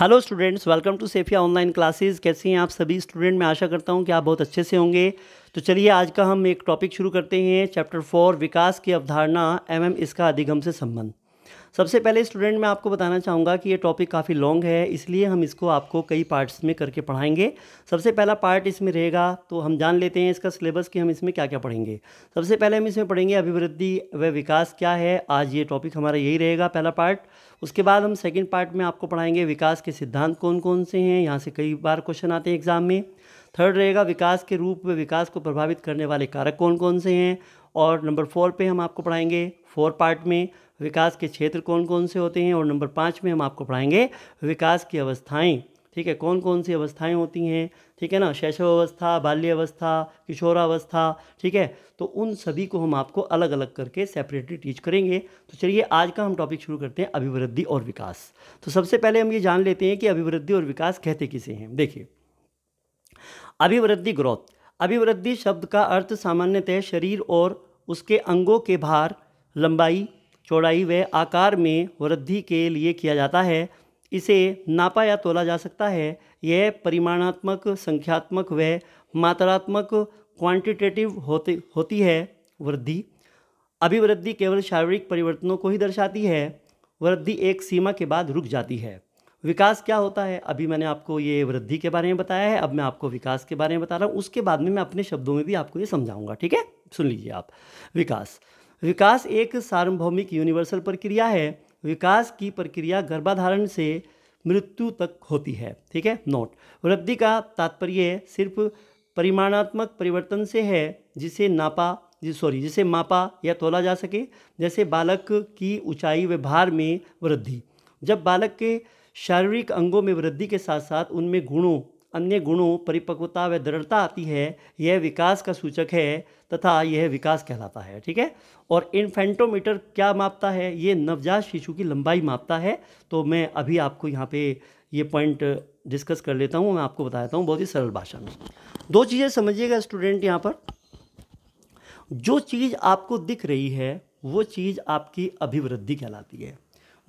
Hello students welcome to सेफिया online classes कैसे हैं आप सभी स्टूडेंट मैं आशा करता हूं कि आप बहुत अच्छे से होंगे तो चलिए आज का हम एक टॉपिक शुरू करते हैं चैप्टर फोर विकास की अवधारणा एम इसका अधिगम से संबंध सबसे पहले स्टूडेंट मैं आपको बताना चाहूँगा कि ये टॉपिक काफ़ी लॉन्ग है इसलिए हम इसको आपको कई पार्ट्स में करके पढ़ाएंगे सबसे पहला पार्ट इसमें रहेगा तो हम जान लेते हैं इसका सिलेबस कि हम इसमें क्या क्या पढ़ेंगे सबसे पहले हम इसमें पढ़ेंगे अभिवृद्धि व विकास क्या है आज ये टॉपिक हमारा यही रहेगा पहला पार्ट उसके बाद हम सेकेंड पार्ट में आपको पढ़ाएंगे विकास के सिद्धांत कौन कौन से हैं यहाँ से कई बार क्वेश्चन आते हैं एग्जाम में थर्ड रहेगा विकास के रूप में विकास को प्रभावित करने वाले कारक कौन कौन से हैं और नंबर फोर पे हम आपको पढ़ाएंगे फोर पार्ट में विकास के क्षेत्र कौन कौन से होते हैं और नंबर पाँच में हम आपको पढ़ाएंगे विकास की अवस्थाएँ ठीक है कौन कौन सी अवस्थाएं होती हैं ठीक है ना शैशव अवस्था बाल्यावस्था किशोरावस्था ठीक है तो उन सभी को हम आपको अलग अलग करके सेपरेटली टीच करेंगे तो चलिए आज का हम टॉपिक शुरू करते हैं अभिवृद्धि और विकास तो सबसे पहले हम ये जान लेते हैं कि अभिवृद्धि और विकास कहते किसे हैं देखिए अभिवृद्धि ग्रोथ अभिवृद्धि शब्द का अर्थ सामान्यतः शरीर और उसके अंगों के भार लंबाई चौड़ाई व आकार में वृद्धि के लिए किया जाता है इसे नापा या तोला जा सकता है यह परिमाणात्मक संख्यात्मक व मात्रात्मक क्वांटिटेटिव होती होती है वृद्धि अभिवृद्धि केवल शारीरिक परिवर्तनों को ही दर्शाती है वृद्धि एक सीमा के बाद रुक जाती है विकास क्या होता है अभी मैंने आपको ये वृद्धि के बारे में बताया है अब मैं आपको विकास के बारे में बता रहा हूँ उसके बाद में मैं अपने शब्दों में भी आपको ये समझाऊंगा ठीक है सुन लीजिए आप विकास विकास एक सार्वभौमिक यूनिवर्सल प्रक्रिया है विकास की प्रक्रिया गर्भाधारण से मृत्यु तक होती है ठीक है नोट वृद्धि का तात्पर्य सिर्फ परिमाणात्मक परिवर्तन से है जिसे नापा जिस सॉरी जिसे मापा या तोला जा सके जैसे बालक की ऊंचाई व्यवहार में वृद्धि जब बालक के शारीरिक अंगों में वृद्धि के साथ साथ उनमें गुणों अन्य गुणों परिपक्वता व दृढ़ता आती है यह विकास का सूचक है तथा यह विकास कहलाता है ठीक है और इन्फेंटोमीटर क्या मापता है ये नवजात शिशु की लंबाई मापता है तो मैं अभी आपको यहाँ पे ये पॉइंट डिस्कस कर लेता हूँ मैं आपको बताता हूँ बहुत ही सरल भाषा में दो चीज़ें समझिएगा स्टूडेंट यहाँ पर जो चीज़ आपको दिख रही है वो चीज़ आपकी अभिवृद्धि कहलाती है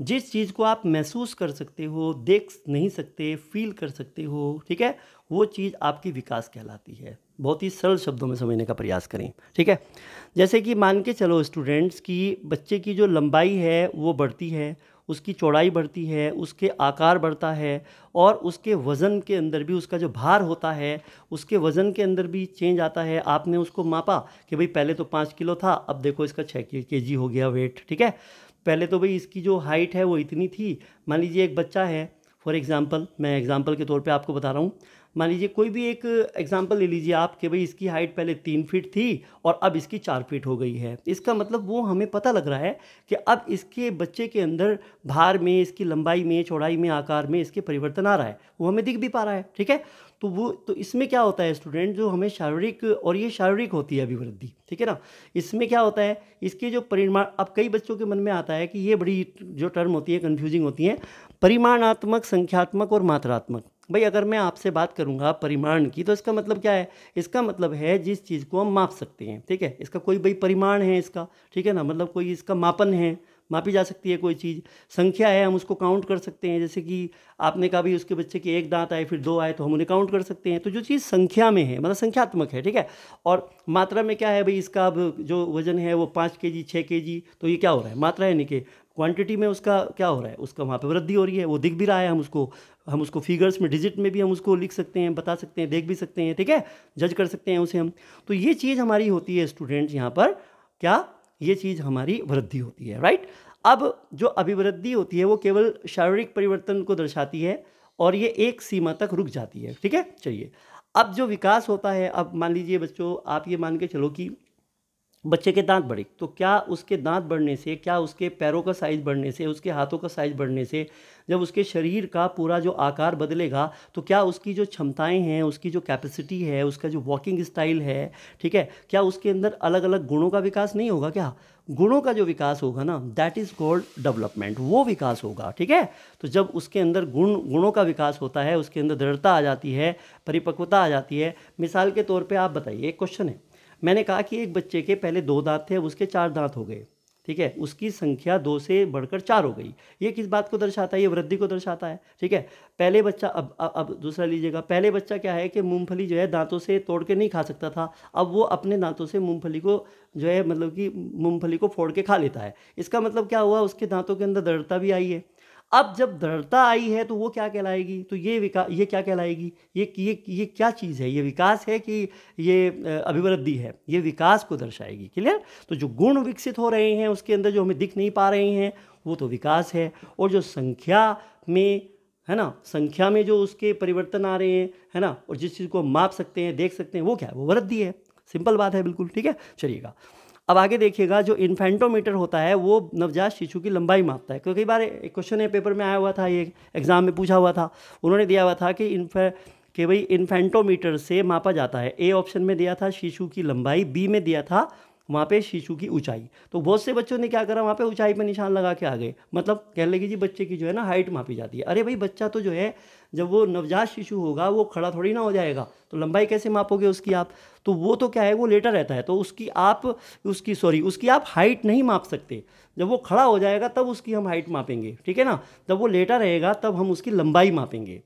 जिस चीज़ को आप महसूस कर सकते हो देख नहीं सकते फील कर सकते हो ठीक है वो चीज़ आपकी विकास कहलाती है बहुत ही सरल शब्दों में समझने का प्रयास करें ठीक है जैसे कि मान के चलो स्टूडेंट्स की बच्चे की जो लंबाई है वो बढ़ती है उसकी चौड़ाई बढ़ती है उसके आकार बढ़ता है और उसके वज़न के अंदर भी उसका जो भार होता है उसके वज़न के अंदर भी चेंज आता है आपने उसको मापा कि भाई पहले तो पाँच किलो था अब देखो इसका छः के जी हो गया वेट ठीक है पहले तो भाई इसकी जो हाइट है वो इतनी थी मान लीजिए एक बच्चा है फॉर एग्ज़ाम्पल मैं एग्ज़ाम्पल के तौर पे आपको बता रहा हूँ मान लीजिए कोई भी एक एग्जाम्पल ले लीजिए आप कि भाई इसकी हाइट पहले तीन फीट थी और अब इसकी चार फीट हो गई है इसका मतलब वो हमें पता लग रहा है कि अब इसके बच्चे के अंदर भार में इसकी लंबाई में चौड़ाई में आकार में इसके परिवर्तन आ रहा है वो हमें दिख भी पा रहा है ठीक है तो वो तो इसमें क्या होता है स्टूडेंट जो हमें शारीरिक और ये शारीरिक होती है अभिवृद्धि ठीक है ना इसमें क्या होता है इसके जो परिमाण अब कई बच्चों के मन में आता है कि ये बड़ी जो टर्म होती है कन्फ्यूजिंग होती है परिमाणात्मक संख्यात्मक और मात्रात्मक भाई अगर मैं आपसे बात करूँगा परिमाण की तो इसका मतलब क्या है इसका मतलब है जिस चीज़ को हम माप सकते हैं ठीक है इसका कोई भाई परिमाण है इसका ठीक है ना मतलब कोई इसका मापन है मापी जा सकती है कोई चीज़ संख्या है हम उसको काउंट कर सकते हैं जैसे कि आपने कहा भी उसके बच्चे के एक दांत आए फिर दो आए तो हम उन्हें काउंट कर सकते हैं तो जो चीज़ संख्या में है मतलब संख्यात्मक है ठीक है और मात्रा में क्या है भाई इसका अब जो वजन है वो पाँच के जी छः के जी तो ये क्या हो रहा है मात्रा है नहीं के क्वांटिटी में उसका क्या हो रहा है उसका वहाँ पे वृद्धि हो रही है वो दिख भी रहा है हम उसको हम उसको फिगर्स में डिजिट में भी हम उसको लिख सकते हैं बता सकते हैं देख भी सकते हैं ठीक है जज कर सकते हैं उसे हम तो ये चीज़ हमारी होती है स्टूडेंट्स यहाँ पर क्या ये चीज़ हमारी वृद्धि होती है राइट अब जो अभिवृद्धि होती है वो केवल शारीरिक परिवर्तन को दर्शाती है और ये एक सीमा तक रुक जाती है ठीक है चलिए अब जो विकास होता है अब मान लीजिए बच्चों आप ये मान के चलो कि बच्चे के दांत बढ़े तो क्या उसके दांत बढ़ने से क्या उसके पैरों का साइज़ बढ़ने से उसके हाथों का साइज़ बढ़ने से जब उसके शरीर का पूरा जो आकार बदलेगा तो क्या उसकी जो क्षमताएं हैं उसकी जो कैपेसिटी है उसका जो वॉकिंग स्टाइल है ठीक है क्या उसके अंदर अलग अलग गुणों का विकास नहीं होगा क्या गुणों का जो विकास होगा ना दैट इज़ कॉल्ड डेवलपमेंट वो विकास होगा ठीक है तो जब उसके अंदर गुण गुणों का विकास होता है उसके अंदर दृढ़ता आ जाती है परिपक्वता आ जाती है मिसाल के तौर पर आप बताइए एक क्वेश्चन है मैंने कहा कि एक बच्चे के पहले दो दांत थे अब उसके चार दांत हो गए ठीक है उसकी संख्या दो से बढ़कर चार हो गई ये किस बात को दर्शाता है ये वृद्धि को दर्शाता है ठीक है पहले बच्चा अब अब, अब दूसरा लीजिएगा पहले बच्चा क्या है कि मूंगफली जो है दांतों से तोड़ के नहीं खा सकता था अब वो अपने दांतों से मूंगफली को जो है मतलब कि मूंगफली को फोड़ के खा लेता है इसका मतलब क्या हुआ उसके दांतों के अंदर दृढ़ता भी आई है अब जब दृढ़ता आई है तो वो क्या कहलाएगी तो ये विकास ये क्या कहलाएगी ये ये ये क्या चीज़ है ये विकास है कि ये अभिवृद्धि है ये विकास को दर्शाएगी क्लियर तो जो गुण विकसित हो रहे हैं उसके अंदर जो हमें दिख नहीं पा रहे हैं वो तो विकास है और जो संख्या में है ना संख्या में जो उसके परिवर्तन आ रहे हैं है ना और जिस चीज़ को माप सकते हैं देख सकते हैं वो क्या है वो वृद्धि है सिंपल बात है बिल्कुल ठीक है चलिएगा अब आगे देखिएगा जो इन्फेंटोमीटर होता है वो नवजात शिशु की लंबाई मापता है क्योंकि बार एक क्वेश्चन है पेपर में आया हुआ था ये एग्ज़ाम में पूछा हुआ था उन्होंने दिया हुआ था कि इन्फे कि भाई इन्फेंटोमीटर से मापा जाता है ए ऑप्शन में दिया था शिशु की लंबाई बी में दिया था वहाँ पे शिशु की ऊंचाई तो बहुत से बच्चों ने क्या करा वहाँ पे ऊंचाई पे निशान लगा के आ गए मतलब कह लगे जी बच्चे की जो है ना हाइट मापी जाती है अरे भाई बच्चा तो जो है जब वो नवजात शिशु होगा वो खड़ा थोड़ी ना हो जाएगा तो लंबाई कैसे मापोगे उसकी आप तो वो तो क्या है वो लेटर रहता है तो उसकी आप उसकी सॉरी उसकी आप हाइट नहीं माप सकते जब वो खड़ा हो जाएगा तब उसकी हम हाइट मापेंगे ठीक है ना जब वो लेटा रहेगा तब हम उसकी लंबाई मापेंगे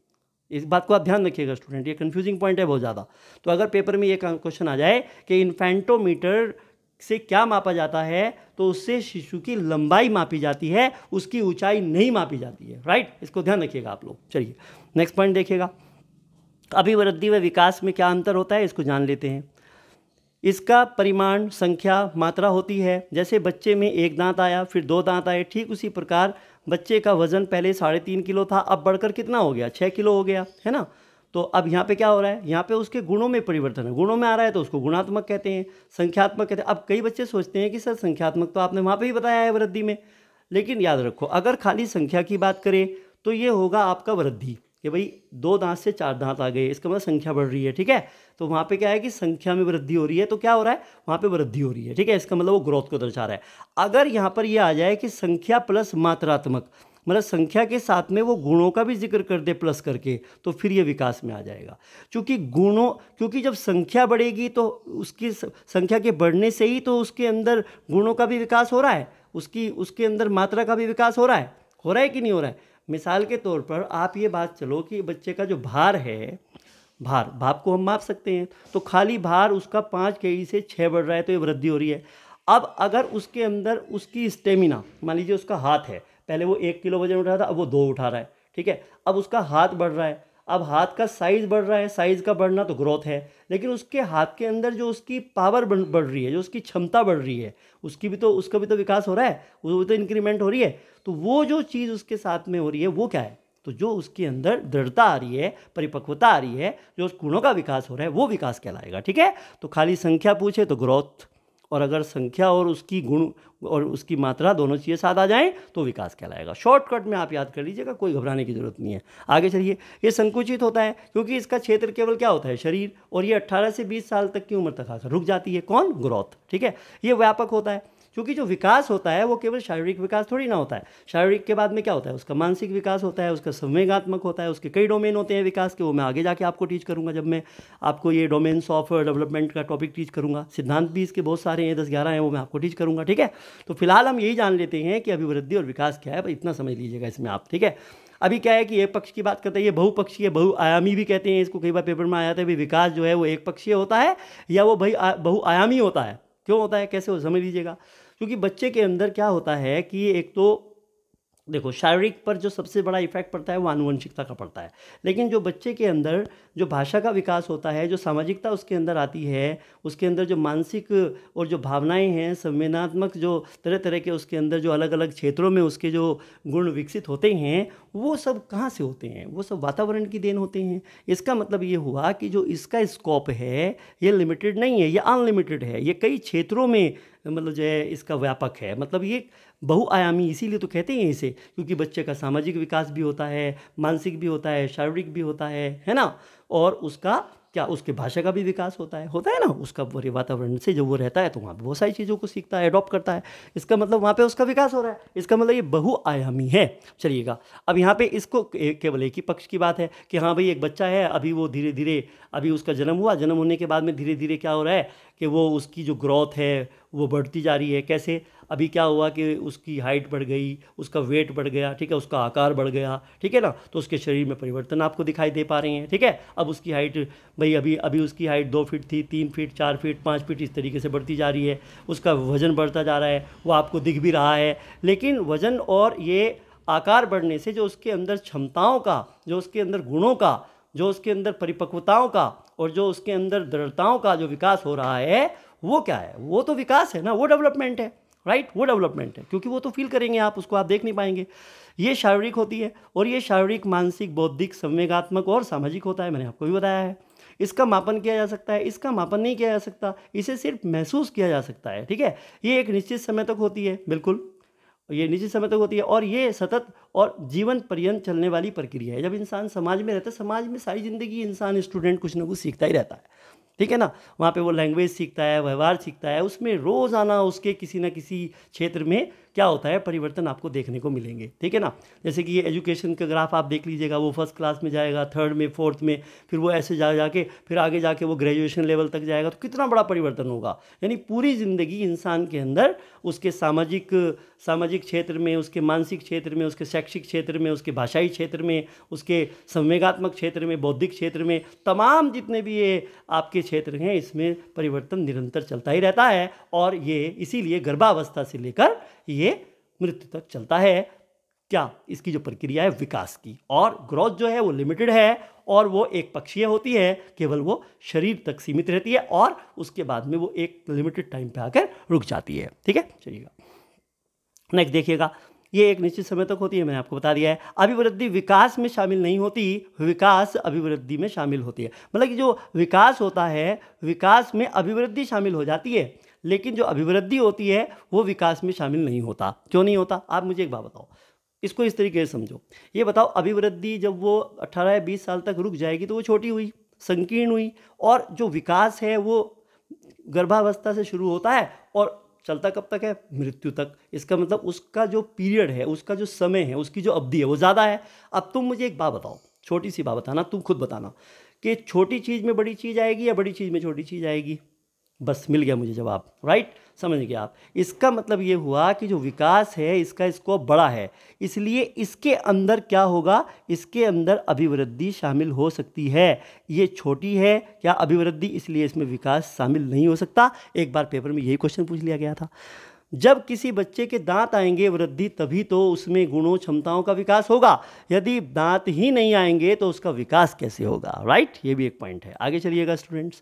इस बात को आप ध्यान रखिएगा स्टूडेंट ये कन्फ्यूजिंग पॉइंट है बहुत ज़्यादा तो अगर पेपर में ये क्वेश्चन आ जाए कि इन्फेंटोमीटर से क्या मापा जाता है तो उससे शिशु की लंबाई मापी जाती है उसकी ऊंचाई नहीं मापी जाती है राइट इसको ध्यान रखिएगा आप लोग चलिए नेक्स्ट पॉइंट देखिएगा अभिवृद्धि व विकास में क्या अंतर होता है इसको जान लेते हैं इसका परिमाण संख्या मात्रा होती है जैसे बच्चे में एक दांत आया फिर दो दांत आए ठीक उसी प्रकार बच्चे का वज़न पहले साढ़े तीन किलो था अब बढ़कर कितना हो गया छः किलो हो गया है ना तो अब यहाँ पे क्या हो रहा है यहाँ पे उसके गुणों में परिवर्तन है गुणों में आ रहा है तो उसको गुणात्मक कहते हैं संख्यात्मक कहते हैं अब कई बच्चे सोचते हैं कि सर संख्यात्मक तो आपने वहाँ पे ही बताया है वृद्धि में लेकिन याद रखो अगर खाली संख्या की बात करें तो ये होगा आपका वृद्धि कि भाई दो दांत से चार दांत आ गए इसका मतलब संख्या बढ़ रही है ठीक है तो वहाँ पे क्या है कि संख्या में वृद्धि हो रही है तो क्या हो रहा है वहाँ पे वृद्धि हो रही है ठीक है इसका मतलब वो ग्रोथ को दर्शा रहा है अगर यहाँ पर ये यह आ जाए कि संख्या प्लस मात्रात्मक मतलब संख्या के साथ में वो गुणों का भी जिक्र कर दे प्लस करके तो फिर ये विकास में आ जाएगा क्योंकि गुणों क्योंकि जब संख्या बढ़ेगी तो उसकी संख्या के बढ़ने से ही तो उसके अंदर गुणों का भी विकास हो रहा है उसकी उसके अंदर मात्रा का भी विकास हो रहा है हो रहा है कि नहीं हो रहा है मिसाल के तौर पर आप ये बात चलो कि बच्चे का जो भार है भार भाप को हम माप सकते हैं तो खाली भार उसका पाँच के से छः बढ़ रहा है तो ये वृद्धि हो रही है अब अगर उसके अंदर उसकी स्टेमिना मान लीजिए उसका हाथ है पहले वो एक किलो वजन उठा रहा था अब वो दो उठा रहा है ठीक है अब उसका हाथ बढ़ रहा है अब हाथ का साइज़ बढ़ रहा है साइज़ का बढ़ना तो ग्रोथ है लेकिन उसके हाथ के अंदर जो उसकी पावर बढ़ रही है जो उसकी क्षमता बढ़ रही है उसकी भी तो उसका भी तो विकास हो रहा है वो तो इंक्रीमेंट हो रही है तो वो जो चीज़ उसके साथ में हो रही है वो क्या है तो जो उसके अंदर दृढ़ता आ रही है परिपक्वता आ रही है जो उस गुणों का विकास हो रहा है वो विकास कहलाएगा ठीक है तो खाली संख्या पूछे तो ग्रोथ और अगर संख्या और उसकी गुण और उसकी मात्रा दोनों चीज़ें साथ आ जाएं तो विकास कहलाएगा शॉर्टकट में आप याद कर लीजिएगा कोई घबराने की ज़रूरत नहीं है आगे चलिए ये संकुचित होता है क्योंकि इसका क्षेत्र केवल क्या होता है शरीर और ये अट्ठारह से बीस साल तक की उम्र तक आकर रुक जाती है कौन ग्रोथ ठीक है ये व्यापक होता है क्योंकि जो विकास होता है वो केवल शारीरिक विकास थोड़ी ना होता है शारीरिक के बाद में क्या होता है उसका मानसिक विकास होता है उसका संवेगात्मक होता है उसके कई डोमेन होते हैं विकास के वो मैं आगे जाके आपको टीच करूँगा जब मैं आपको ये डोमेन्स ऑफ डेवलपमेंट का टॉपिक टीच करूँगा सिद्धांत भी इसके बहुत सारे हैं दस ग्यारह हैं वो मैं आपको टीच करूँगा ठीक है तो फिलहाल हम यही जान लेते हैं कि अभिवृद्धि और विकास क्या है इतना समझ लीजिएगा इसमें आप ठीक है अभी क्या है कि एक पक्ष की बात करते हैं ये बहुपक्षीय बहुआयामी भी कहते हैं इसको कई बार पेपर में आया था भी विकास जो है वो एक पक्षीय होता है या वो भाई बहुआयामी होता है क्यों होता है कैसे हो समझ लीजिएगा क्योंकि बच्चे के अंदर क्या होता है कि एक तो देखो शारीरिक पर जो सबसे बड़ा इफेक्ट पड़ता है वो आनुवंशिकता का पड़ता है लेकिन जो बच्चे के अंदर जो भाषा का विकास होता है जो सामाजिकता उसके अंदर आती है उसके अंदर जो मानसिक और जो भावनाएं हैं संवेदनात्मक जो तरह तरह के उसके अंदर जो अलग अलग क्षेत्रों में उसके जो गुण विकसित होते हैं वो सब कहाँ से होते हैं वो सब वातावरण की देन होते हैं इसका मतलब ये हुआ कि जो इसका स्कोप है ये लिमिटेड नहीं है ये अनलिमिटेड है ये कई क्षेत्रों में मतलब जो है इसका व्यापक है मतलब ये बहुआयामी इसीलिए तो कहते हैं इसे क्योंकि बच्चे का सामाजिक विकास भी होता है मानसिक भी होता है शारीरिक भी होता है है ना और उसका क्या उसके भाषा का भी विकास होता है होता है ना उसका वो वातावरण से जब वो रहता है तो वहाँ पर बहुत सारी चीज़ों को सीखता है अडॉप्ट करता है इसका मतलब वहाँ पर उसका विकास हो रहा है इसका मतलब ये बहुआयामी है चलिएगा अब यहाँ पर इसको केवल एक ही पक्ष की बात है कि हाँ भाई एक बच्चा है अभी वो धीरे धीरे अभी उसका जन्म हुआ जन्म होने के बाद में धीरे धीरे क्या हो रहा है कि वो उसकी जो ग्रोथ है वो बढ़ती जा रही है कैसे अभी क्या हुआ कि उसकी हाइट बढ़ गई उसका वेट बढ़ गया ठीक है उसका आकार बढ़ गया ठीक है ना तो उसके शरीर में परिवर्तन आपको दिखाई दे पा रहे हैं ठीक है अब उसकी हाइट भाई अभी अभी उसकी हाइट दो फीट थी तीन फीट चार फीट पाँच फीट इस तरीके से बढ़ती जा रही है उसका वज़न बढ़ता जा रहा है वो आपको दिख भी रहा है लेकिन वज़न और ये आकार बढ़ने से जो उसके अंदर क्षमताओं का जो उसके अंदर गुणों का जो उसके अंदर परिपक्वताओं का और जो उसके अंदर दृढ़ताओं का जो विकास हो रहा है वो क्या है वो तो विकास है ना वो डेवलपमेंट है राइट right? वो डेवलपमेंट है क्योंकि वो तो फील करेंगे आप उसको आप देख नहीं पाएंगे ये शारीरिक होती है और ये शारीरिक मानसिक बौद्धिक संवेगात्मक और सामाजिक होता है मैंने आपको भी बताया है इसका मापन किया जा सकता है इसका मापन नहीं किया जा सकता इसे सिर्फ महसूस किया जा सकता है ठीक है ये एक निश्चित समय तक होती है बिल्कुल ये निश्चित समय तक होती है और ये सतत और जीवन पर्यंत चलने वाली प्रक्रिया है जब इंसान समाज में रहता है समाज में सारी ज़िंदगी इंसान स्टूडेंट कुछ ना कुछ सीखता ही रहता है ठीक है ना वहाँ पे वो लैंग्वेज सीखता है व्यवहार सीखता है उसमें रोज़ाना उसके किसी ना किसी क्षेत्र में क्या होता है परिवर्तन आपको देखने को मिलेंगे ठीक है ना जैसे कि ये एजुकेशन का ग्राफ आप देख लीजिएगा वो फर्स्ट क्लास में जाएगा थर्ड में फोर्थ में फिर वो ऐसे जा जाके फिर आगे जाके वो ग्रेजुएशन लेवल तक जाएगा तो कितना बड़ा परिवर्तन होगा यानी पूरी ज़िंदगी इंसान के अंदर उसके सामाजिक सामाजिक क्षेत्र में उसके मानसिक क्षेत्र में उसके शैक्षिक क्षेत्र में उसके भाषाई क्षेत्र में उसके संवेगात्मक क्षेत्र में बौद्धिक क्षेत्र में तमाम जितने भी ये आपके क्षेत्र हैं इसमें परिवर्तन निरंतर चलता ही रहता है और ये इसीलिए गर्भावस्था से लेकर ये मृत्यु तक चलता है क्या इसकी जो प्रक्रिया है विकास की और ग्रोथ जो है वो लिमिटेड है और वो एक पक्षीय होती है केवल वो शरीर तक सीमित रहती है और उसके बाद में वो एक लिमिटेड टाइम पे आकर रुक जाती है ठीक है चलिएगा नेक्स्ट देखिएगा ये एक निश्चित समय तक होती है मैंने आपको बता दिया है अभिवृद्धि विकास में शामिल नहीं होती विकास अभिवृद्धि में शामिल होती है मतलब कि जो विकास होता है विकास में अभिवृद्धि शामिल हो जाती है लेकिन जो अभिवृद्धि होती है वो विकास में शामिल नहीं होता क्यों नहीं होता आप मुझे एक बात बताओ इसको इस तरीके से समझो ये बताओ अभिवृद्धि जब वो 18 या 20 साल तक रुक जाएगी तो वो छोटी हुई संकीर्ण हुई और जो विकास है वो गर्भावस्था से शुरू होता है और चलता कब तक है मृत्यु तक इसका मतलब उसका जो पीरियड है उसका जो समय है उसकी जो अवधि है वो ज़्यादा है अब तुम मुझे एक बात बताओ छोटी सी बात बताना तुम खुद बताना कि छोटी चीज़ में बड़ी चीज़ आएगी या बड़ी चीज़ में छोटी चीज़ आएगी बस मिल गया मुझे जवाब राइट समझ गए आप इसका मतलब ये हुआ कि जो विकास है इसका स्कोप बड़ा है इसलिए इसके अंदर क्या होगा इसके अंदर अभिवृद्धि शामिल हो सकती है ये छोटी है क्या अभिवृद्धि इसलिए इसमें विकास शामिल नहीं हो सकता एक बार पेपर में यही क्वेश्चन पूछ लिया गया था जब किसी बच्चे के दांत आएंगे वृद्धि तभी तो उसमें गुणों क्षमताओं का विकास होगा यदि दांत ही नहीं आएंगे तो उसका विकास कैसे होगा राइट ये भी एक पॉइंट है आगे चलिएगा स्टूडेंट्स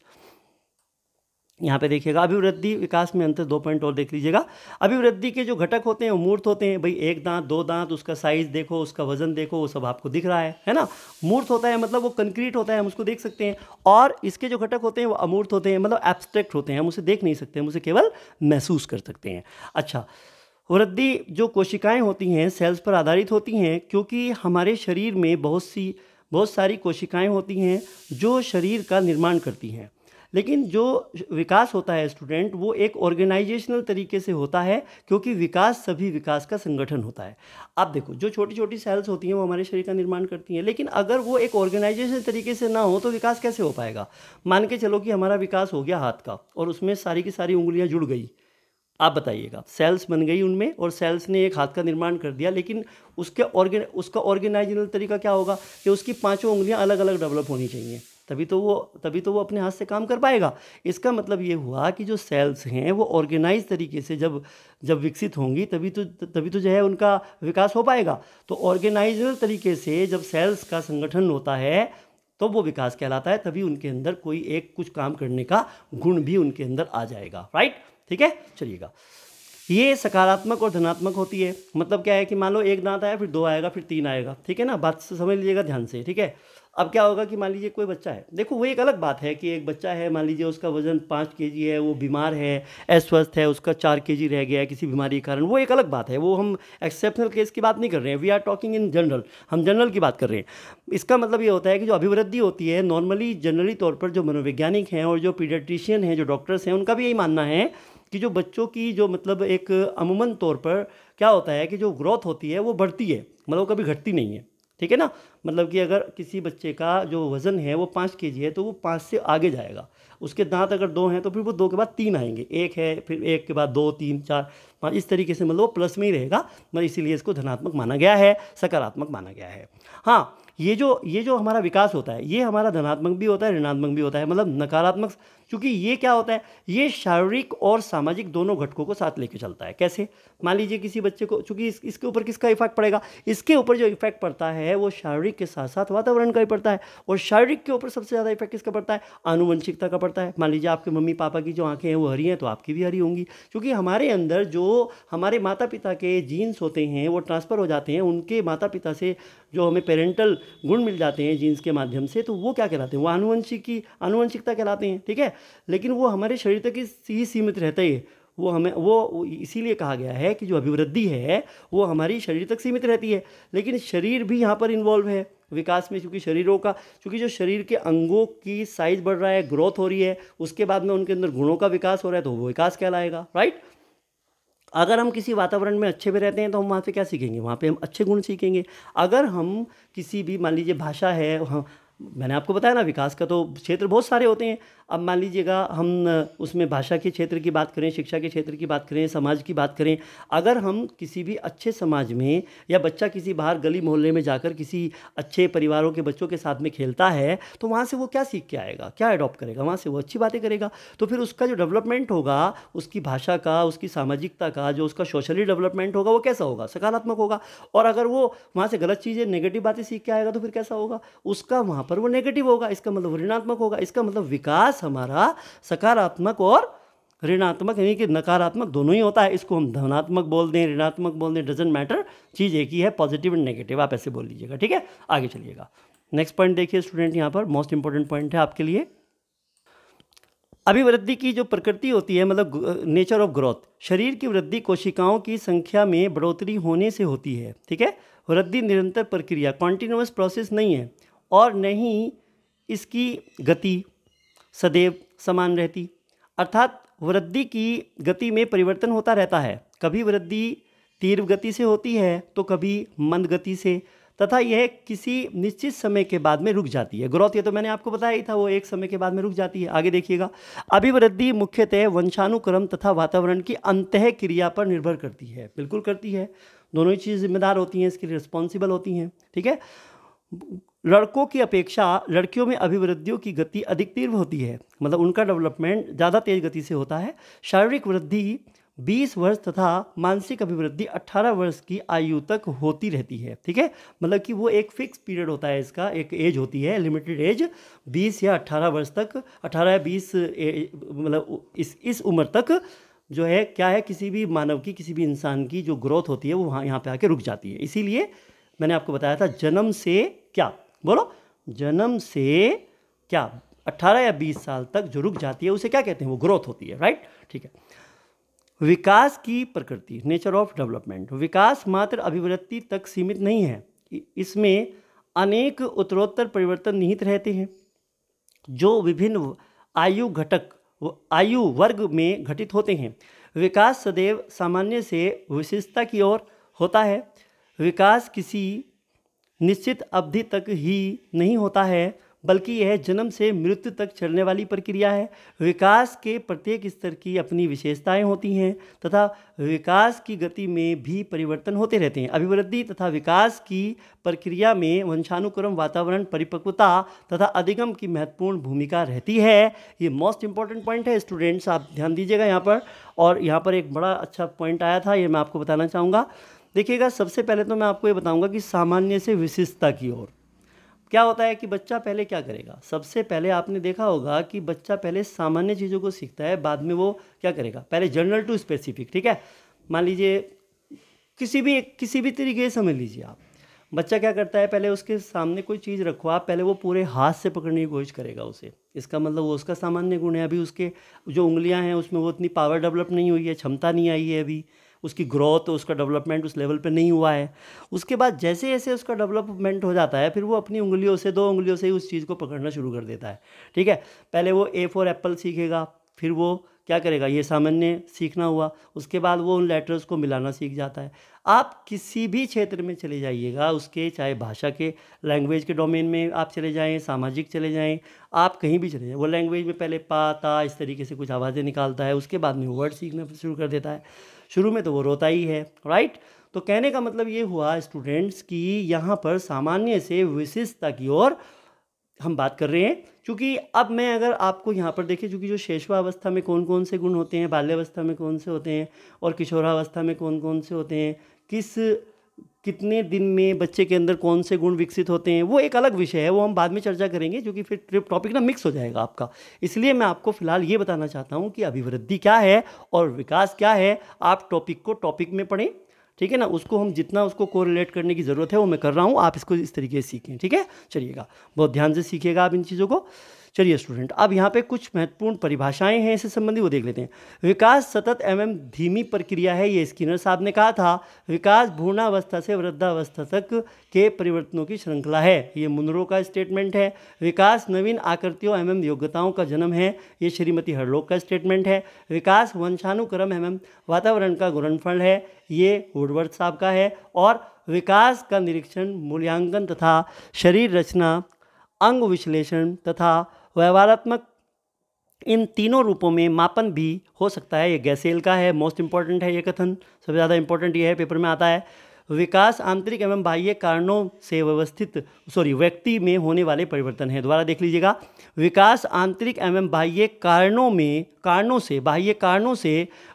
यहाँ पे देखिएगा अभिवृद्धि विकास में अंतर दो पॉइंट और देख लीजिएगा अभिवृद्धि के जो घटक होते हैं वो मूर्त होते हैं भाई एक दांत दो दांत उसका साइज देखो उसका वजन देखो वो सब आपको दिख रहा है है ना मूर्त होता है मतलब वो कंक्रीट होता है हम उसको देख सकते हैं और इसके जो घटक होते हैं वो अमूर्त होते हैं मतलब एब्स्ट्रैक्ट होते हैं हम उसे देख नहीं सकते हम उसे केवल महसूस कर सकते हैं अच्छा वृद्धि जो कोशिकाएँ होती हैं सेल्स पर आधारित होती हैं क्योंकि हमारे शरीर में बहुत सी बहुत सारी कोशिकाएँ होती हैं जो शरीर का निर्माण करती हैं लेकिन जो विकास होता है स्टूडेंट वो एक ऑर्गेनाइजेशनल तरीके से होता है क्योंकि विकास सभी विकास का संगठन होता है आप देखो जो छोटी छोटी सेल्स होती हैं वो हमारे शरीर का निर्माण करती हैं लेकिन अगर वो एक ऑर्गेनाइजेशनल तरीके से ना हो तो विकास कैसे हो पाएगा मान के चलो कि हमारा विकास हो गया हाथ का और उसमें सारी की सारी उंगलियाँ जुड़ गई आप बताइएगा सेल्स बन गई उनमें और सेल्स ने एक हाथ का निर्माण कर दिया लेकिन उसके ऑर्गे उसका ऑर्गेनाइजनल तरीका क्या होगा कि उसकी पांचों उंगलियां अलग अलग डेवलप होनी चाहिए तभी तो वो तभी तो वो अपने हाथ से काम कर पाएगा इसका मतलब ये हुआ कि जो सेल्स हैं वो ऑर्गेनाइज तरीके से जब जब विकसित होंगी तभी तो तभी तो जो है उनका विकास हो पाएगा तो ऑर्गेनाइज तरीके से जब सेल्स का संगठन होता है तो वो विकास कहलाता है तभी उनके अंदर कोई एक कुछ काम करने का गुण भी उनके अंदर आ जाएगा राइट ठीक है चलिएगा ये सकारात्मक और धनात्मक होती है मतलब क्या है कि मान लो एक दांत आया फिर दो आएगा फिर तीन आएगा ठीक है ना बात समझ लीजिएगा ध्यान से ठीक है अब क्या होगा कि मान लीजिए कोई बच्चा है देखो वो एक अलग बात है कि एक बच्चा है मान लीजिए उसका वजन पाँच के है वो बीमार है अस्वस्थ है उसका चार के रह गया है किसी बीमारी के कारण वो एक अलग बात है वो हम एक्सेप्शनल केस की बात नहीं कर रहे हैं we are talking in general हम जनरल की बात कर रहे हैं इसका मतलब ये होता है कि जो अभिवृद्धि होती है नॉर्मली जनरली तौर पर जो मनोवैज्ञानिक हैं और जो पीडियट्रिशियन हैं जो डॉक्टर्स हैं उनका भी यही मानना है कि जो बच्चों की जो मतलब एक अमूमन तौर पर क्या होता है कि जो ग्रोथ होती है वो बढ़ती है मतलब कभी घटती नहीं है ठीक है ना मतलब कि अगर किसी बच्चे का जो वज़न है वो पाँच के है तो वो पाँच से आगे जाएगा उसके दांत अगर दो हैं तो फिर वो दो के बाद तीन आएंगे एक है फिर एक के बाद दो तीन चार पाँच इस तरीके से मतलब वो प्लस में ही रहेगा मतलब इसीलिए इसको धनात्मक माना गया है सकारात्मक माना गया है हाँ ये जो ये जो हमारा विकास होता है ये हमारा धनात्मक भी होता है ऋणात्मक भी होता है मतलब नकारात्मक क्योंकि ये क्या होता है ये शारीरिक और सामाजिक दोनों घटकों को साथ लेके चलता है कैसे मान लीजिए किसी बच्चे को चूंकि इस, इसके ऊपर किसका इफेक्ट पड़ेगा इसके ऊपर जो इफेक्ट पड़ता है वो शारीरिक के साथ साथ वातावरण का ही पड़ता है और शारीरिक के ऊपर सबसे ज़्यादा इफेक्ट किसका पड़ता है आनुवंशिकता का पड़ता है मान लीजिए आपके मम्मी पापा की जो आँखें हैं वो हरी हैं तो आपकी भी हरी होंगी क्योंकि हमारे अंदर जो हमारे माता पिता के जीन्स होते हैं वो ट्रांसफ़र हो जाते हैं उनके माता पिता से जो हमें पेरेंटल गुण मिल जाते हैं जीन्स के माध्यम से तो वो क्या कहलाते हैं वो आनुवंशिकी आनुवंशिकता कहलाते हैं ठीक है लेकिन वो हमारे शरीर तक ही सीमित रहता ही है वो हमें वो इसीलिए कहा गया है कि जो अभिवृद्धि है वो हमारी शरीर तक सीमित रहती है लेकिन शरीर भी यहाँ पर इन्वॉल्व है विकास में चूँकि शरीरों का चूँकि जो शरीर के अंगों की साइज़ बढ़ रहा है ग्रोथ हो रही है उसके बाद में उनके अंदर गुणों का विकास हो रहा है तो वो विकास कहलाएगा राइट अगर हम किसी वातावरण में अच्छे में रहते हैं तो हम वहाँ से क्या सीखेंगे वहाँ पे हम अच्छे गुण सीखेंगे अगर हम किसी भी मान लीजिए भाषा है हाँ, मैंने आपको बताया ना विकास का तो क्षेत्र बहुत सारे होते हैं अब मान लीजिएगा हम उसमें भाषा के क्षेत्र की बात करें शिक्षा के क्षेत्र की बात करें समाज की बात करें अगर हम किसी भी अच्छे समाज में या बच्चा किसी बाहर गली मोहल्ले में जाकर किसी अच्छे परिवारों के बच्चों के साथ में खेलता है तो वहाँ से वो क्या सीख के आएगा क्या अडॉप्ट करेगा वहाँ से वो अच्छी बातें करेगा तो फिर उसका जो डेवलपमेंट होगा उसकी भाषा का उसकी सामाजिकता का जो उसका सोशली डेवलपमेंट होगा वो कैसा होगा सकारात्मक होगा और अगर वो वहाँ से गलत चीज़ें नेगेटिव बातें सीख के आएगा तो फिर कैसा होगा उसका वहाँ पर वो नेगेटिव होगा इसका मतलब ऋणात्मक होगा इसका मतलब विकास हमारा सकारात्मक और ऋणात्मक यानी कि नकारात्मक दोनों ही होता है इसको हम धनात्मक बोल दें ऋणात्मक बोल दें डजेंट मैटर चीज़ एक ही है पॉजिटिव एंड नेगेटिव आप ऐसे बोल लीजिएगा ठीक है आगे चलिएगा नेक्स्ट पॉइंट देखिए स्टूडेंट यहाँ पर मोस्ट इंपॉर्टेंट पॉइंट है आपके लिए अभिवृद्धि की जो प्रकृति होती है मतलब नेचर ऑफ ग्रोथ शरीर की वृद्धि कोशिकाओं की संख्या में बढ़ोतरी होने से होती है ठीक है वृद्धि निरंतर प्रक्रिया कॉन्टिन्यूस प्रोसेस नहीं है और नहीं इसकी गति सदैव समान रहती अर्थात वृद्धि की गति में परिवर्तन होता रहता है कभी वृद्धि तीव्र गति से होती है तो कभी मंद गति से तथा यह किसी निश्चित समय के बाद में रुक जाती है ग्रोथ ये तो मैंने आपको बताया ही था वो एक समय के बाद में रुक जाती है आगे देखिएगा अभिवृद्धि मुख्यतः वंशानुक्रम तथा वातावरण की अंत क्रिया पर निर्भर करती है बिल्कुल करती है दोनों ही चीज़ जिम्मेदार होती हैं इसके लिए रिस्पॉन्सिबल होती हैं ठीक है लड़कों की अपेक्षा लड़कियों में अभिवृद्धियों की गति अधिक तीव्र होती है मतलब उनका डेवलपमेंट ज़्यादा तेज गति से होता है शारीरिक वृद्धि 20 वर्ष तथा मानसिक अभिवृद्धि 18 वर्ष की आयु तक होती रहती है ठीक है मतलब कि वो एक फिक्स पीरियड होता है इसका एक एज होती है लिमिटेड एज 20 या 18 वर्ष तक 18 या 20 मतलब इस इस उम्र तक जो है क्या है किसी भी मानव की किसी भी इंसान की जो ग्रोथ होती है वो वहाँ यहाँ पे आके रुक जाती है इसीलिए मैंने आपको बताया था जन्म से क्या बोलो जन्म से क्या 18 या 20 साल तक जो रुक जाती है उसे क्या कहते हैं वो ग्रोथ होती है राइट ठीक है विकास की प्रकृति नेचर ऑफ डेवलपमेंट विकास मात्र अभिवृत्ति तक सीमित नहीं है इसमें अनेक उत्तरोत्तर परिवर्तन निहित रहते हैं जो विभिन्न आयु घटक आयु वर्ग में घटित होते हैं विकास सदैव सामान्य से विशेषता की ओर होता है विकास किसी निश्चित अवधि तक ही नहीं होता है बल्कि यह जन्म से मृत्यु तक चलने वाली प्रक्रिया है विकास के प्रत्येक स्तर की अपनी विशेषताएं होती हैं तथा विकास की गति में भी परिवर्तन होते रहते हैं अभिवृद्धि तथा विकास की प्रक्रिया में वंशानुक्रम वातावरण परिपक्वता तथा अधिगम की महत्वपूर्ण भूमिका रहती है ये मोस्ट इंपॉर्टेंट पॉइंट है स्टूडेंट्स आप ध्यान दीजिएगा यहाँ पर और यहाँ पर एक बड़ा अच्छा पॉइंट आया था ये मैं आपको बताना चाहूँगा देखिएगा सबसे पहले तो मैं आपको ये बताऊंगा कि सामान्य से विशिष्टता की ओर क्या होता है कि बच्चा पहले क्या करेगा सबसे पहले आपने देखा होगा कि बच्चा पहले सामान्य चीज़ों को सीखता है बाद में वो क्या करेगा पहले जनरल टू स्पेसिफिक ठीक है मान लीजिए किसी भी किसी भी तरीके से समझ लीजिए आप बच्चा क्या करता है पहले उसके सामने कोई चीज़ रखो आप पहले वो पूरे हाथ से पकड़ने की कोशिश करेगा उसे इसका मतलब वो उसका सामान्य गुण है अभी उसके जो उंगलियां हैं उसमें वो उतनी पावर डेवलप नहीं हुई है क्षमता नहीं आई है अभी उसकी ग्रोथ उसका डेवलपमेंट उस लेवल पे नहीं हुआ है उसके बाद जैसे जैसे उसका डेवलपमेंट हो जाता है फिर वो अपनी उंगलियों से दो उंगलियों से ही उस चीज़ को पकड़ना शुरू कर देता है ठीक है पहले वो ए फॉर एप्पल सीखेगा फिर वो क्या करेगा ये सामान्य सीखना हुआ उसके बाद वो उन लेटर्स को मिलाना सीख जाता है आप किसी भी क्षेत्र में चले जाइएगा उसके चाहे भाषा के लैंग्वेज के डोमेन में आप चले जाएं सामाजिक चले जाएं आप कहीं भी चले जाएं वो लैंग्वेज में पहले पा ता इस तरीके से कुछ आवाज़ें निकालता है उसके बाद में वर्ड सीखना शुरू कर देता है शुरू में तो वो रोता ही है राइट तो कहने का मतलब ये हुआ स्टूडेंट्स कि यहाँ पर सामान्य से विशिष्टता की ओर हम बात कर रहे हैं क्योंकि अब मैं अगर आपको यहाँ पर देखें चूँकि जो शेषवावस्था में कौन कौन से गुण होते हैं बाल्यावस्था में कौन से होते हैं और किशोरावस्था में कौन कौन से होते हैं किस कितने दिन में बच्चे के अंदर कौन से गुण विकसित होते हैं वो एक अलग विषय है वो हम बाद में चर्चा करेंगे क्योंकि फिर ट्रिप टॉपिक ना मिक्स हो जाएगा आपका इसलिए मैं आपको फिलहाल ये बताना चाहता हूँ कि अभिवृद्धि क्या है और विकास क्या है आप टॉपिक को टॉपिक में पढ़ें ठीक है ना उसको हम जितना उसको कोरिलेट करने की ज़रूरत है वो मैं कर रहा हूँ आप इसको इस तरीके से सीखें ठीक है चलिएगा बहुत ध्यान से सीखिएगा आप इन चीज़ों को चलिए स्टूडेंट अब यहाँ पे कुछ महत्वपूर्ण परिभाषाएं हैं इससे संबंधित वो देख लेते हैं विकास सतत एवं धीमी प्रक्रिया है ये स्किनर साहब ने कहा था विकास भूर्णावस्था से वृद्धावस्था तक के परिवर्तनों की श्रृंखला है ये मुनरों का स्टेटमेंट है विकास नवीन आकृतियों एवं योग्यताओं का जन्म है ये श्रीमती हरलोक का स्टेटमेंट है विकास वंशानुक्रम एवं वातावरण का गुणनफल है ये वुडवर्थ साहब का है और विकास का निरीक्षण मूल्यांकन तथा शरीर रचना अंग विश्लेषण तथा व्यवहारात्मक इन तीनों रूपों में मापन भी हो सकता है ये गैसेल का है मोस्ट इंपॉर्टेंट है ये कथन सबसे ज़्यादा इंपॉर्टेंट ये है पेपर में आता है विकास आंतरिक एवं बाह्य कारणों से व्यवस्थित सॉरी व्यक्ति में होने वाले परिवर्तन है दोबारा देख लीजिएगा विकास आंतरिक एवं बाह्य कारणों में कारणों से बाह्य कारणों से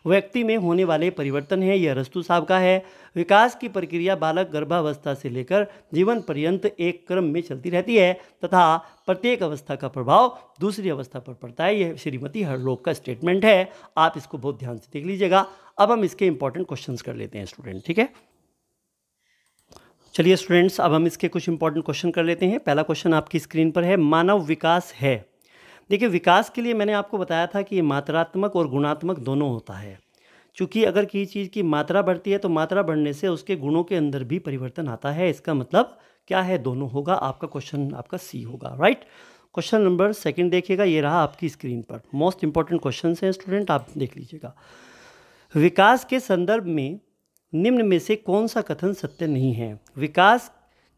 व्यक्ति में होने वाले परिवर्तन है यह रस्तु साहब का है विकास की प्रक्रिया बालक गर्भावस्था से लेकर जीवन पर्यंत एक क्रम में चलती रहती है तथा प्रत्येक अवस्था का प्रभाव दूसरी अवस्था पर पड़ता है यह श्रीमती हरलोक का स्टेटमेंट है आप इसको बहुत ध्यान से देख लीजिएगा अब हम इसके इंपॉर्टेंट क्वेश्चन कर लेते हैं स्टूडेंट ठीक है चलिए स्टूडेंट्स अब हम इसके कुछ इंपॉर्टेंट क्वेश्चन कर लेते हैं पहला क्वेश्चन आपकी स्क्रीन पर है मानव विकास है देखिए विकास के लिए मैंने आपको बताया था कि ये मात्रात्मक और गुणात्मक दोनों होता है चूँकि अगर किसी चीज़ की मात्रा बढ़ती है तो मात्रा बढ़ने से उसके गुणों के अंदर भी परिवर्तन आता है इसका मतलब क्या है दोनों होगा आपका क्वेश्चन आपका सी होगा राइट क्वेश्चन नंबर सेकंड देखिएगा ये रहा आपकी स्क्रीन पर मोस्ट इंपॉर्टेंट क्वेश्चन हैं स्टूडेंट आप देख लीजिएगा विकास के संदर्भ में निम्न में से कौन सा कथन सत्य नहीं है विकास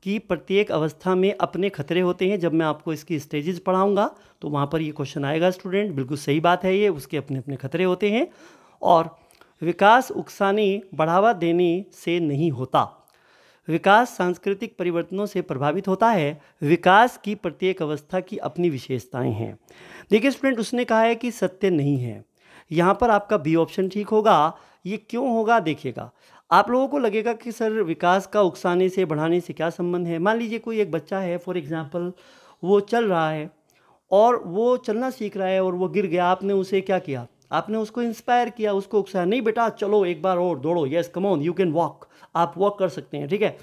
की प्रत्येक अवस्था में अपने खतरे होते हैं जब मैं आपको इसकी स्टेजेस पढ़ाऊंगा तो वहाँ पर ये क्वेश्चन आएगा स्टूडेंट बिल्कुल सही बात है ये उसके अपने अपने खतरे होते हैं और विकास उकसाने बढ़ावा देने से नहीं होता विकास सांस्कृतिक परिवर्तनों से प्रभावित होता है विकास की प्रत्येक अवस्था की अपनी विशेषताएं हैं देखिए स्टूडेंट उसने कहा है कि सत्य नहीं है यहाँ पर आपका बी ऑप्शन ठीक होगा ये क्यों होगा देखिएगा आप लोगों को लगेगा कि सर विकास का उकसाने से बढ़ाने से क्या संबंध है मान लीजिए कोई एक बच्चा है फॉर एग्ज़ाम्पल वो चल रहा है और वो चलना सीख रहा है और वो गिर गया आपने उसे क्या किया आपने उसको इंस्पायर किया उसको उकसाया नहीं बेटा चलो एक बार और दौड़ो yes come on you can walk आप वॉक कर सकते हैं ठीक है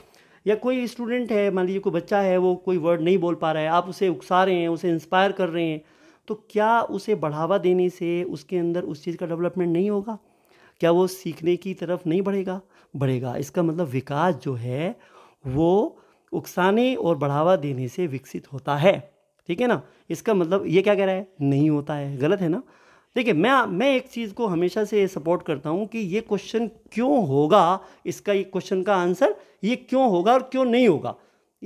या कोई स्टूडेंट है मान लीजिए कोई बच्चा है वो कोई वर्ड नहीं बोल पा रहा है आप उसे उकसा रहे हैं उसे इंस्पायर कर रहे हैं तो क्या उसे बढ़ावा देने से उसके अंदर उस चीज़ का डेवलपमेंट नहीं होगा क्या वो सीखने की तरफ नहीं बढ़ेगा बढ़ेगा इसका मतलब विकास जो है वो उकसाने और बढ़ावा देने से विकसित होता है ठीक है ना इसका मतलब ये क्या कह रहा है नहीं होता है गलत है ना देखिए मैं मैं एक चीज़ को हमेशा से सपोर्ट करता हूँ कि ये क्वेश्चन क्यों होगा इसका ये क्वेश्चन का आंसर ये क्यों होगा और क्यों नहीं होगा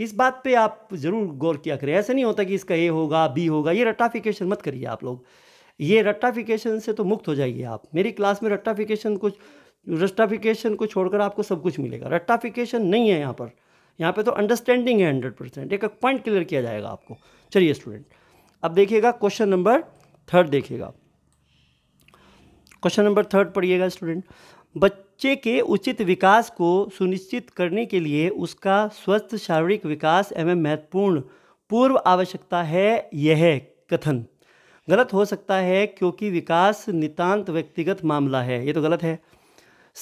इस बात पे आप ज़रूर गौर किया करें ऐसा नहीं होता कि इसका ए होगा बी होगा ये रट्टाफिकेशन मत करिए आप लोग ये रट्टाफिकेशन से तो मुक्त हो जाइए आप मेरी क्लास में रट्टाफिकेशन कुछ रस्टाफिकेशन को छोड़कर आपको सब कुछ मिलेगा रट्टाफिकेशन नहीं है यहाँ पर यहाँ पे तो अंडरस्टैंडिंग है हंड्रेड परसेंट एक पॉइंट क्लियर किया जाएगा आपको चलिए स्टूडेंट अब देखिएगा क्वेश्चन नंबर थर्ड देखिएगा क्वेश्चन नंबर थर्ड पढ़िएगा स्टूडेंट बच्चे के उचित विकास को सुनिश्चित करने के लिए उसका स्वस्थ शारीरिक विकास एवं महत्वपूर्ण पूर्व आवश्यकता है यह कथन गलत हो सकता है क्योंकि विकास नितांत व्यक्तिगत मामला है ये तो गलत है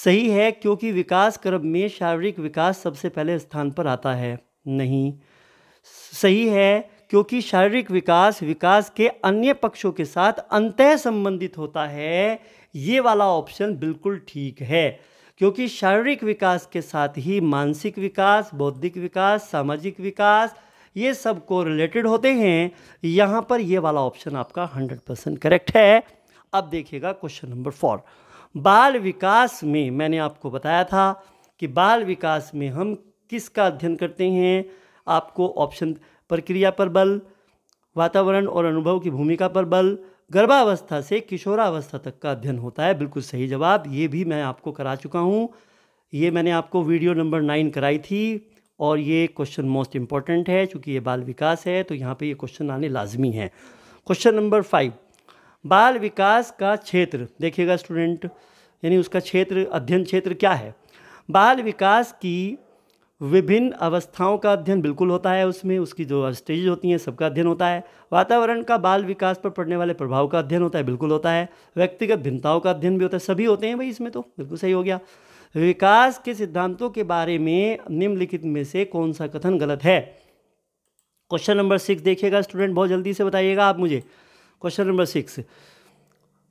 सही है क्योंकि विकास क्रम में शारीरिक विकास सबसे पहले स्थान पर आता है नहीं सही है क्योंकि शारीरिक विकास विकास के अन्य पक्षों के साथ अंतः संबंधित होता है ये वाला ऑप्शन बिल्कुल ठीक है क्योंकि शारीरिक विकास के साथ ही मानसिक विकास बौद्धिक विकास सामाजिक विकास ये सब को रिलेटेड होते हैं यहाँ पर ये वाला ऑप्शन आपका 100 परसेंट करेक्ट है अब देखिएगा क्वेश्चन नंबर फोर बाल विकास में मैंने आपको बताया था कि बाल विकास में हम किसका अध्ययन करते हैं आपको ऑप्शन प्रक्रिया पर बल वातावरण और अनुभव की भूमिका पर बल गर्भावस्था से किशोरावस्था तक का अध्ययन होता है बिल्कुल सही जवाब ये भी मैं आपको करा चुका हूँ ये मैंने आपको वीडियो नंबर नाइन कराई थी और ये क्वेश्चन मोस्ट इम्पॉर्टेंट है क्योंकि ये बाल विकास है तो यहाँ पे ये क्वेश्चन आने लाजमी है क्वेश्चन नंबर फाइव बाल विकास का क्षेत्र देखिएगा स्टूडेंट यानी उसका क्षेत्र अध्ययन क्षेत्र क्या है बाल विकास की विभिन्न अवस्थाओं का अध्ययन बिल्कुल होता है उसमें उसकी जो स्टेज होती हैं सबका अध्ययन होता है वातावरण का बाल विकास पर पड़ने वाले प्रभाव का अध्ययन होता है बिल्कुल होता है व्यक्तिगत भिन्नताओं का अध्ययन भी होता है सभी होते हैं भाई इसमें तो बिल्कुल सही हो गया विकास के सिद्धांतों के बारे में निम्नलिखित में से कौन सा कथन गलत है क्वेश्चन नंबर सिक्स देखिएगा स्टूडेंट बहुत जल्दी से बताइएगा आप मुझे क्वेश्चन नंबर सिक्स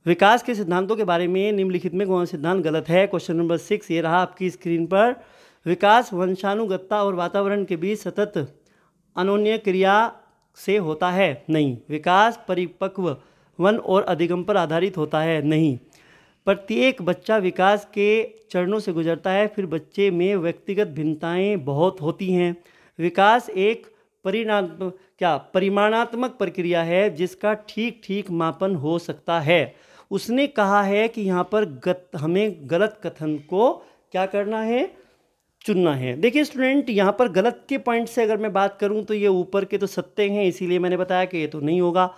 विकास के सिद्धांतों के बारे में निम्नलिखित में कौन सिद्धांत गलत है क्वेश्चन नंबर सिक्स ये रहा आपकी स्क्रीन पर विकास वंशानुगतता और वातावरण के बीच सतत अनोन्य क्रिया से होता है नहीं विकास परिपक्व वन और अधिगम पर आधारित होता है नहीं प्रत्येक बच्चा विकास के चरणों से गुजरता है फिर बच्चे में व्यक्तिगत भिन्नताएं बहुत होती हैं विकास एक परिणाम क्या परिमाणात्मक प्रक्रिया है जिसका ठीक ठीक मापन हो सकता है उसने कहा है कि यहाँ पर गत हमें गलत कथन को क्या करना है चुनना है देखिए स्टूडेंट यहाँ पर गलत के पॉइंट से अगर मैं बात करूँ तो ये ऊपर के तो सत्य हैं इसीलिए मैंने बताया कि ये तो नहीं होगा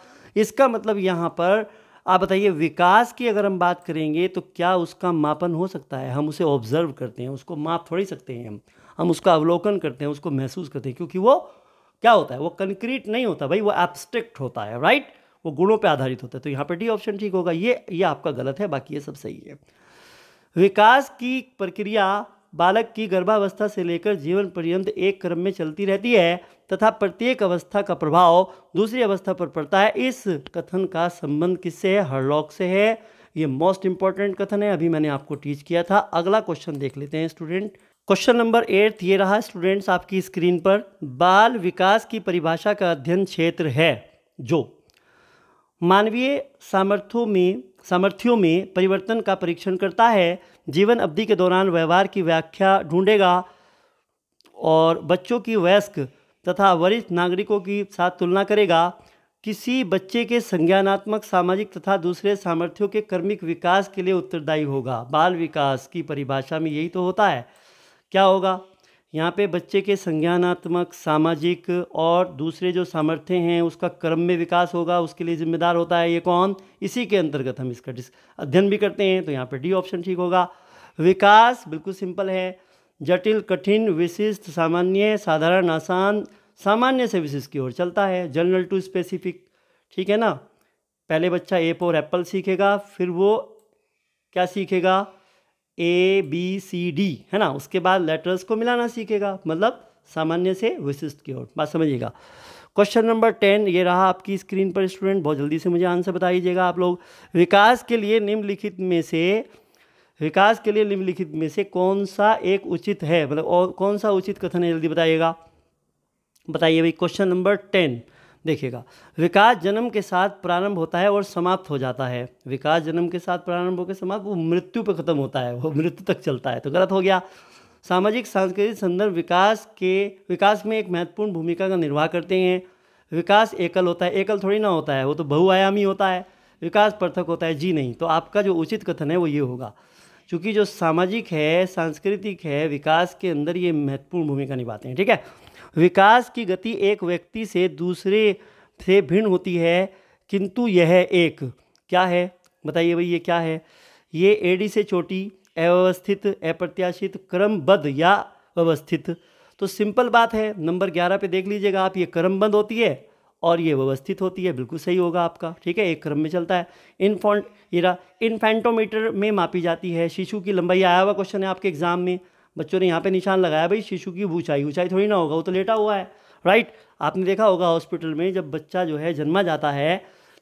इसका मतलब यहाँ पर आप बताइए विकास की अगर हम बात करेंगे तो क्या उसका मापन हो सकता है हम उसे ऑब्जर्व करते हैं उसको माप थोड़ी सकते हैं हम हम उसका अवलोकन करते हैं उसको महसूस करते हैं क्योंकि वो क्या होता है वो कंक्रीट नहीं होता भाई वो एब्स्ट्रैक्ट होता है राइट वो गुणों पे आधारित होता है तो यहाँ पे डी ऑप्शन ठीक होगा ये ये आपका गलत है बाकी ये सब सही है विकास की प्रक्रिया बालक की गर्भावस्था से लेकर जीवन पर्यंत एक क्रम में चलती रहती है तथा प्रत्येक अवस्था का प्रभाव दूसरी अवस्था पर पड़ता है इस कथन का संबंध किससे है हरलॉक से है ये मोस्ट इंपॉर्टेंट कथन है अभी मैंने आपको टीच किया था अगला क्वेश्चन देख लेते हैं स्टूडेंट क्वेश्चन नंबर एट ये रहा स्टूडेंट्स आपकी स्क्रीन पर बाल विकास की परिभाषा का अध्ययन क्षेत्र है जो मानवीय सामर्थ्यों में सामर्थ्यों में परिवर्तन का परीक्षण करता है जीवन अवधि के दौरान व्यवहार की व्याख्या ढूंढेगा और बच्चों की वयस्क तथा वरिष्ठ नागरिकों की साथ तुलना करेगा किसी बच्चे के संज्ञानात्मक सामाजिक तथा दूसरे सामर्थ्यों के कर्मिक विकास के लिए उत्तरदायी होगा बाल विकास की परिभाषा में यही तो होता है क्या होगा यहाँ पे बच्चे के संज्ञानात्मक सामाजिक और दूसरे जो सामर्थ्य हैं उसका क्रम में विकास होगा उसके लिए जिम्मेदार होता है ये कौन इसी के अंतर्गत हम इसका डिस अध्ययन भी करते हैं तो यहाँ पे डी ऑप्शन ठीक होगा विकास बिल्कुल सिंपल है जटिल कठिन विशिष्ट सामान्य साधारण आसान सामान्य से विशिष्ट की ओर चलता है जनरल टू स्पेसिफिक ठीक है ना पहले बच्चा ए और एप्पल सीखेगा फिर वो क्या सीखेगा ए बी सी डी है ना उसके बाद लेटर्स को मिलाना सीखेगा मतलब सामान्य से विशिष्ट की ओर बात समझिएगा क्वेश्चन नंबर टेन ये रहा आपकी स्क्रीन पर स्टूडेंट बहुत जल्दी से मुझे आंसर बताइएगा आप लोग विकास के लिए निम्नलिखित में से विकास के लिए निम्नलिखित में से कौन सा एक उचित है मतलब और कौन सा उचित कथन है जल्दी बताइएगा बताइए भाई क्वेश्चन नंबर टेन देखिएगा विकास जन्म के साथ प्रारंभ होता है और समाप्त हो जाता है विकास जन्म के साथ प्रारंभ होकर समाप्त वो मृत्यु पर ख़त्म होता है वो मृत्यु तक चलता है तो गलत हो गया सामाजिक सांस्कृतिक संदर्भ विकास के विकास में एक महत्वपूर्ण भूमिका का निर्वाह करते हैं विकास एकल होता है एकल थोड़ी ना होता है वो तो बहुआयामी होता है विकास पृथक होता है जी नहीं तो आपका जो उचित कथन है वो ये होगा क्योंकि जो सामाजिक है सांस्कृतिक है विकास के अंदर ये महत्वपूर्ण भूमिका निभाते हैं ठीक है विकास की गति एक व्यक्ति से दूसरे से भिन्न होती है किंतु यह एक क्या है बताइए भाई ये क्या है ये एडी से छोटी अव्यवस्थित अप्रत्याशित क्रमबद्ध या व्यवस्थित तो सिंपल बात है नंबर ग्यारह पे देख लीजिएगा आप ये क्रमबद्ध होती है और ये व्यवस्थित होती है बिल्कुल सही होगा आपका ठीक है एक क्रम में चलता है इनफॉन्ट इरा इन्फेंटोमीटर में मापी जाती है शिशु की लंबाई आया हुआ क्वेश्चन है आपके एग्जाम में बच्चों ने यहाँ पे निशान लगाया भाई शिशु की ऊंचाई ऊंचाई थोड़ी ना होगा वो तो लेटा हुआ है राइट आपने देखा होगा हॉस्पिटल में जब बच्चा जो है जन्मा जाता है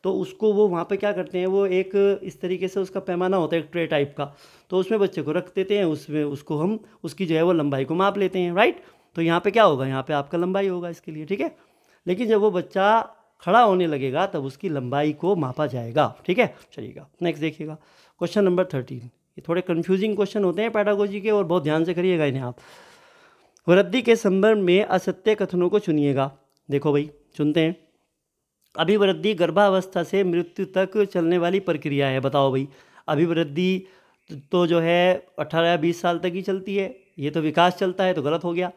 तो उसको वो वहाँ पे क्या करते हैं वो एक इस तरीके से उसका पैमाना होता है एक ट्रे टाइप का तो उसमें बच्चे को रख देते हैं उसमें उसको हम उसकी जो है वो लंबाई को माप लेते हैं राइट तो यहाँ पर क्या होगा यहाँ पर आपका लंबाई होगा इसके लिए ठीक है लेकिन जब वो बच्चा खड़ा होने लगेगा तब उसकी लंबाई को मापा जाएगा ठीक है चलिएगा नेक्स्ट देखिएगा क्वेश्चन नंबर थर्टीन ये थोड़े कन्फ्यूजिंग क्वेश्चन होते हैं पैडागोजी के और बहुत ध्यान से करिएगा इन्हें आप वृद्धि के संदर्भ में असत्य कथनों को चुनिएगा देखो भाई चुनते हैं अभिवृद्धि गर्भावस्था से मृत्यु तक चलने वाली प्रक्रिया है बताओ भाई अभिवृद्धि तो जो है अठारह या बीस साल तक ही चलती है ये तो विकास चलता है तो गलत हो गया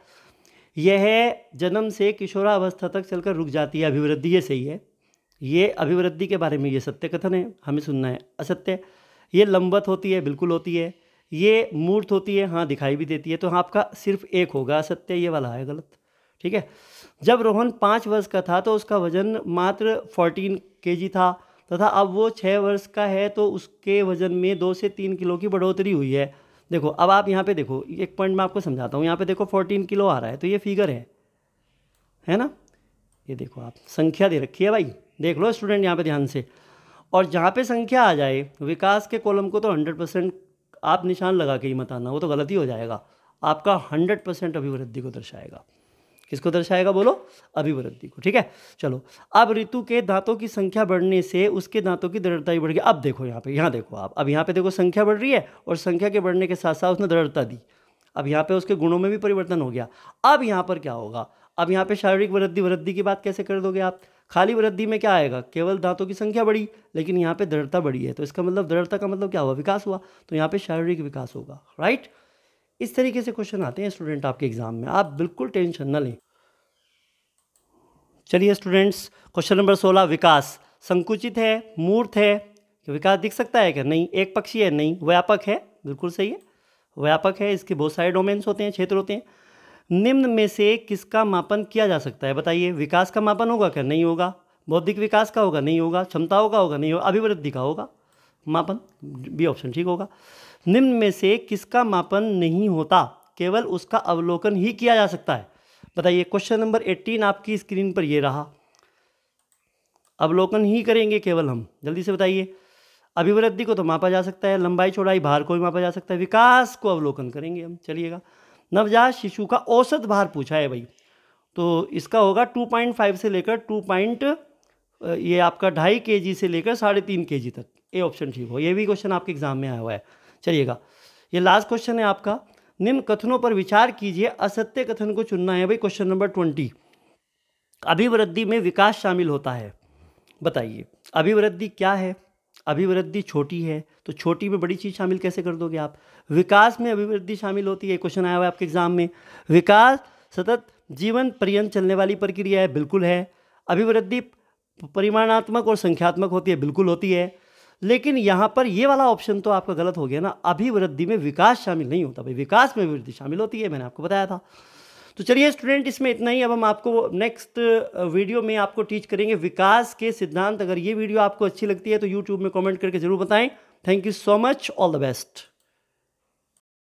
यह जन्म से किशोरावस्था तक चलकर रुक जाती है अभिवृद्धि ये सही है ये अभिवृद्धि के बारे में ये सत्य कथन है हमें सुनना है असत्य ये लंबत होती है बिल्कुल होती है ये मूर्त होती है हाँ दिखाई भी देती है तो आपका सिर्फ एक होगा असत्य ये वाला है गलत ठीक है जब रोहन पाँच वर्ष का था तो उसका वजन मात्र फोर्टीन के था तथा अब वो छः वर्ष का है तो उसके वजन में दो से तीन किलो की बढ़ोतरी हुई है देखो अब आप यहाँ पे देखो एक पॉइंट मैं आपको समझाता हूँ यहाँ पे देखो फोर्टीन किलो आ रहा है तो ये फिगर है है ना ये देखो आप संख्या दे रखी है भाई देख लो स्टूडेंट यहाँ पे ध्यान से और जहाँ पे संख्या आ जाए विकास के कॉलम को तो हंड्रेड परसेंट आप निशान लगा के ही मत आना वो तो गलत ही हो जाएगा आपका हंड्रेड परसेंट अभिवृद्धि को दर्शाएगा किसको दर्शाएगा बोलो अभिवृद्धि को ठीक है चलो अब ऋतु के दांतों की संख्या बढ़ने से उसके दांतों की दृढ़ता ही बढ़ गई अब देखो यहाँ पे यहाँ देखो आप अब यहाँ पे देखो संख्या बढ़ रही है और संख्या के बढ़ने के साथ साथ उसने दृढ़ता दी अब यहाँ पे उसके गुणों में भी परिवर्तन हो गया अब यहाँ पर क्या होगा अब यहाँ पे शारीरिक वृद्धि वृद्धि की बात कैसे कर दोगे आप खाली वृद्धि में क्या आएगा केवल दांतों की संख्या बढ़ी लेकिन यहाँ पे दृढ़ता बढ़ी है तो इसका मतलब दृढ़ता का मतलब क्या हुआ विकास हुआ तो यहाँ पे शारीरिक विकास होगा राइट इस तरीके से क्वेश्चन आते हैं स्टूडेंट आपके एग्जाम में आप बिल्कुल टेंशन ना लें चलिए स्टूडेंट्स क्वेश्चन नंबर सोलह विकास संकुचित है मूर्त है विकास दिख सकता है क्या नहीं एक पक्षी है नहीं व्यापक है बिल्कुल सही है व्यापक है इसके बहुत सारे डोमेन्स होते हैं क्षेत्र होते हैं निम्न में से किसका मापन किया जा सकता है बताइए विकास का मापन होगा क्या नहीं होगा बौद्धिक विकास का होगा नहीं होगा क्षमताओं का होगा नहीं होगा अभिवृद्धि का होगा मापन बी ऑप्शन ठीक होगा निम्न में से किसका मापन नहीं होता केवल उसका अवलोकन ही किया जा सकता है बताइए क्वेश्चन नंबर एट्टीन आपकी स्क्रीन पर ये रहा अवलोकन ही करेंगे केवल हम जल्दी से बताइए अभिवृद्धि को तो मापा जा सकता है लंबाई चौड़ाई भार को भी मापा जा सकता है विकास को अवलोकन करेंगे हम चलिएगा नवजात शिशु का औसत भार पूछा है भाई तो इसका होगा 2.5 से लेकर 2. ये आपका ढाई के से लेकर साढ़े तीन के तक ए ऑप्शन ठीक हो ये भी क्वेश्चन आपके एग्जाम में आया हुआ है चलिएगा ये लास्ट क्वेश्चन है आपका निम्न कथनों पर विचार कीजिए असत्य कथन को चुनना है भाई क्वेश्चन नंबर ट्वेंटी अभिवृद्धि में विकास शामिल होता है बताइए अभिवृद्धि क्या है अभिवृद्धि छोटी है तो छोटी में बड़ी चीज़ शामिल कैसे कर दोगे आप विकास में अभिवृद्धि शामिल होती है क्वेश्चन आया हुआ है आपके एग्ज़ाम में विकास सतत जीवन पर्यंत चलने वाली प्रक्रिया है बिल्कुल है अभिवृद्धि परिमाणात्मक और संख्यात्मक होती है बिल्कुल होती है लेकिन यहाँ पर ये वाला ऑप्शन तो आपका गलत हो गया ना अभिवृद्धि में विकास शामिल नहीं होता भाई विकास में अभिवृद्धि शामिल होती है मैंने आपको बताया था तो चलिए स्टूडेंट इसमें इतना ही अब हम आपको नेक्स्ट वीडियो में आपको टीच करेंगे विकास के सिद्धांत अगर ये वीडियो आपको अच्छी लगती है तो यूट्यूब में कॉमेंट करके ज़रूर बताएं thank you so much all the best